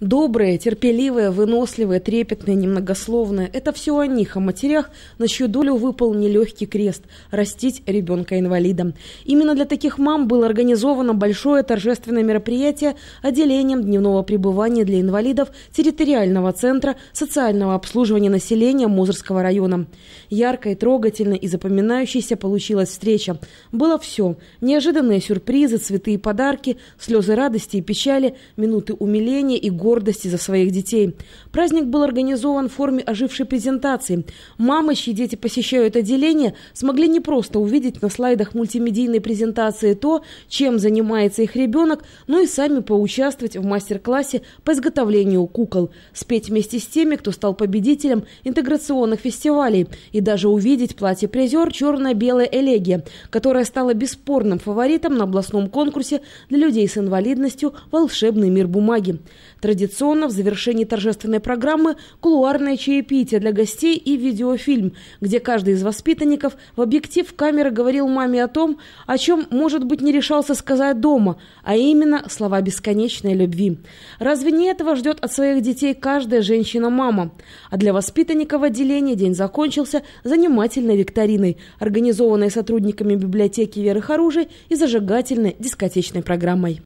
Добрые, терпеливые, выносливые, трепетные, немногословные – это все о них, о матерях, на чью долю выпал нелегкий крест – растить ребенка-инвалида. Именно для таких мам было организовано большое торжественное мероприятие отделением дневного пребывания для инвалидов территориального центра социального обслуживания населения Музырского района. Яркой, трогательной и запоминающейся получилась встреча. Было все – неожиданные сюрпризы, цветы и подарки, слезы радости и печали, минуты умиления и горя гордости за своих детей. Праздник был организован в форме ожившей презентации. Мамы, чьи дети посещают отделение, смогли не просто увидеть на слайдах мультимедийной презентации то, чем занимается их ребенок, но и сами поучаствовать в мастер-классе по изготовлению кукол, спеть вместе с теми, кто стал победителем интеграционных фестивалей, и даже увидеть платье-призер «Черно-белая элегия», которое стало бесспорным фаворитом на областном конкурсе для людей с инвалидностью «Волшебный мир бумаги». Традиционно в завершении торжественной программы кулуарное чаепитие для гостей и видеофильм, где каждый из воспитанников в объектив камеры говорил маме о том, о чем, может быть, не решался сказать дома, а именно слова бесконечной любви. Разве не этого ждет от своих детей каждая женщина-мама? А для воспитанников отделения день закончился занимательной викториной, организованной сотрудниками библиотеки Веры Харужи и зажигательной дискотечной программой.